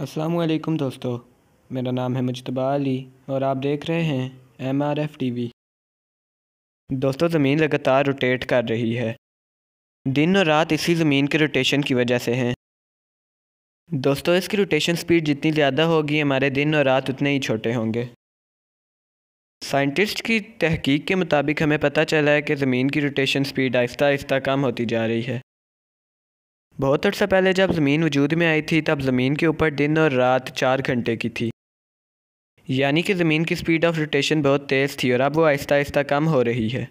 अस्सलाम दोस्तों मेरा नाम है मुशतबा अली और आप देख रहे हैं M R F T V दोस्तों ज़मीन लगातार रोटेट कर रही है दिन और रात इसी ज़मीन के रोटेशन की वजह से हैं दोस्तों इसकी रोटेशन स्पीड जितनी ज़्यादा होगी हमारे दिन और रात उतने ही छोटे होंगे साइंटिस्ट की तहकीक के मुताबिक हमें पता चला है कि ज़मीन की रोटेशन स्पीड आहिस्ता आहिस्ता कम होती जा रही है बहुत अर्सा पहले जब ज़मीन वजूद में आई थी तब ज़मीन के ऊपर दिन और रात चार घंटे की थी यानी कि ज़मीन की स्पीड ऑफ रोटेशन बहुत तेज़ थी और अब वो आहिस्ता आहिस्ता कम हो रही है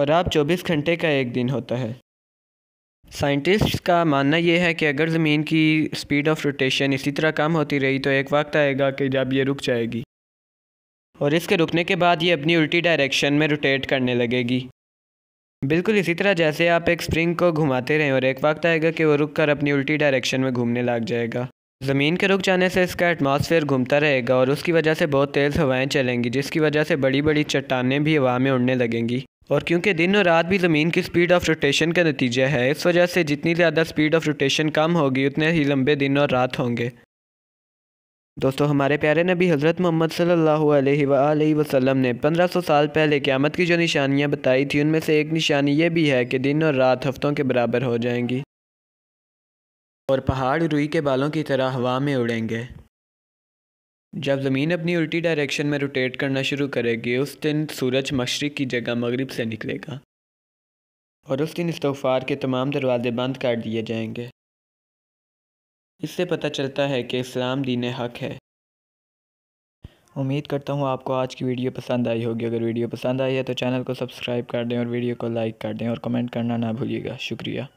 और अब 24 घंटे का एक दिन होता है साइंटिस्ट का मानना यह है कि अगर ज़मीन की स्पीड ऑफ रोटेशन इसी तरह कम होती रही तो एक वक्त आएगा कि जब यह रुक जाएगी और इसके रुकने के बाद ये अपनी उल्टी डायरेक्शन में रोटेट करने लगेगी बिल्कुल इसी तरह जैसे आप एक स्प्रिंग को घुमाते रहें और एक वक्त आएगा कि वो रुक कर अपनी उल्टी डायरेक्शन में घूमने लग जाएगा ज़मीन के रुक जाने से इसका एटमॉस्फेयर घूमता रहेगा और उसकी वजह से बहुत तेज़ हवाएं चलेंगी जिसकी वजह से बड़ी बड़ी चट्टानें भी हवा में उड़ने लगेंगी और क्योंकि दिन और रात भी ज़मीन की स्पीड ऑफ रोटेशन का नतीजा है इस वजह से जितनी ज़्यादा स्पीड ऑफ रोटेशन कम होगी उतने ही लंबे दिन और रात होंगे दोस्तों हमारे प्यारे नबी हज़रत मोहम्मद सल्लल्लाहु अलैहि वसल्लम ने 1500 साल पहले क़्यामत की जो निशानियां बताई थी उनमें से एक निशानी ये भी है कि दिन और रात हफ्तों के बराबर हो जाएंगी और पहाड़ रुई के बालों की तरह हवा में उड़ेंगे जब ज़मीन अपनी उल्टी डायरेक्शन में रोटेट करना शुरू करेगी उस दिन सूरज मशरक़ की जगह मगरब से निकलेगा और उस दिन इस्तफ़ार के तमाम दरवाजे बंद कर दिए जाएंगे इससे पता चलता है कि इस्लाम दीन हक है उम्मीद करता हूँ आपको आज की वीडियो पसंद आई होगी अगर वीडियो पसंद आई है तो चैनल को सब्सक्राइब कर दें और वीडियो को लाइक कर दें और कमेंट करना ना भूलिएगा शुक्रिया